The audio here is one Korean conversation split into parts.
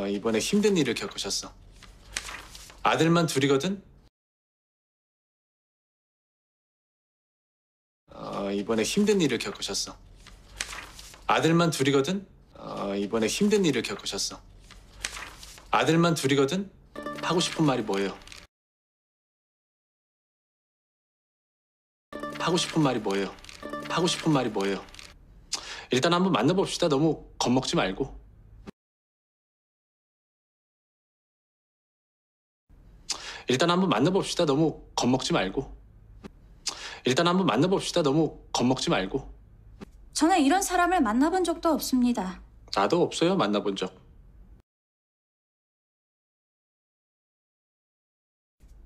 어, 이번에 힘든 일을 겪으셨어. 아들만 둘이거든? 어, 이번에 힘든 일을 겪으셨어. 아들만 둘이거든? 어, 이번에 힘든 일을 겪으셨어. 아들만 둘이거든? 하고 싶은 말이 뭐예요? 하고 싶은 말이 뭐예요? 하고 싶은 말이 뭐예요? 일단 한번 만나봅시다. 너무 겁먹지 말고. 일단 한번 만나봅시다. 너무 겁먹지 말고. 일단 한번 만나봅시다. 너무 겁먹지 말고. 저는 이런 사람을 만나본 적도 없습니다. 나도 없어요. 만나본 적.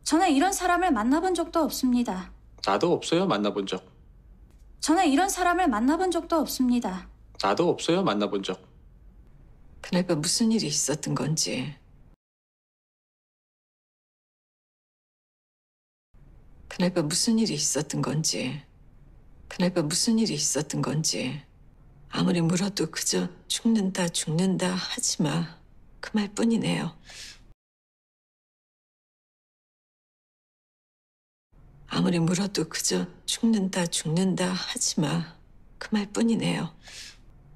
저는 이런 사람을 만나본 적도 없습니다. 나도 없어요. 만나본 적. 저는 이런 사람을 만나본 적도 없습니다. 나도 없어요. 만나본 적. 그날 밤 그 무슨 일이 있었던 건지 그날 밤 무슨 일이 있었던 건지, 그날 밤 무슨 일이 있었던 건지, 아무리 물어도 그저 죽는다, 죽는다 하지 마. 그 말뿐이네요. 아무리 물어도 그저 죽는다, 죽는다 하지 마. 그 말뿐이네요.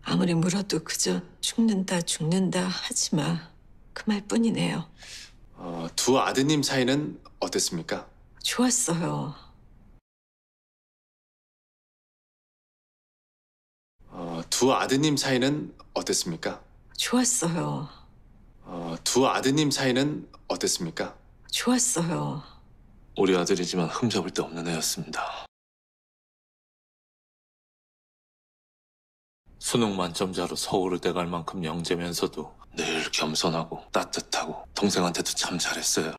아무리 물어도 그저 죽는다, 죽는다 하지 마. 그 말뿐이네요. 어, 두 아드님 사이는 어땠습니까? 좋았어요. 어, 두 아드님 사이는 어땠습니까? 좋았어요. 어, 두 아드님 사이는 어땠습니까? 좋았어요. 우리 아들이지만 흠잡을 데 없는 애였습니다. 수능 만점자로 서울을 대갈 만큼 영재면서도 늘 겸손하고 따뜻하고 동생한테도 참 잘했어요.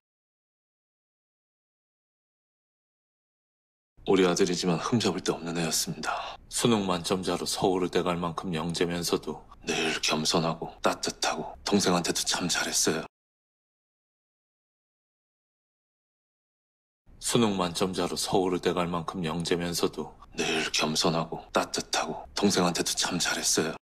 우리 아들이지만 흠잡을 데 없는 애였습니다. 수능 만점자로 서울을 대갈 만큼 영재면서도 늘 겸손하고 따뜻하고 동생한테도 참 잘했어요. 수능 만점자로 서울을 대갈 만큼 영재면서도 늘 겸손하고 따뜻하고 동생한테도 참 잘했어요.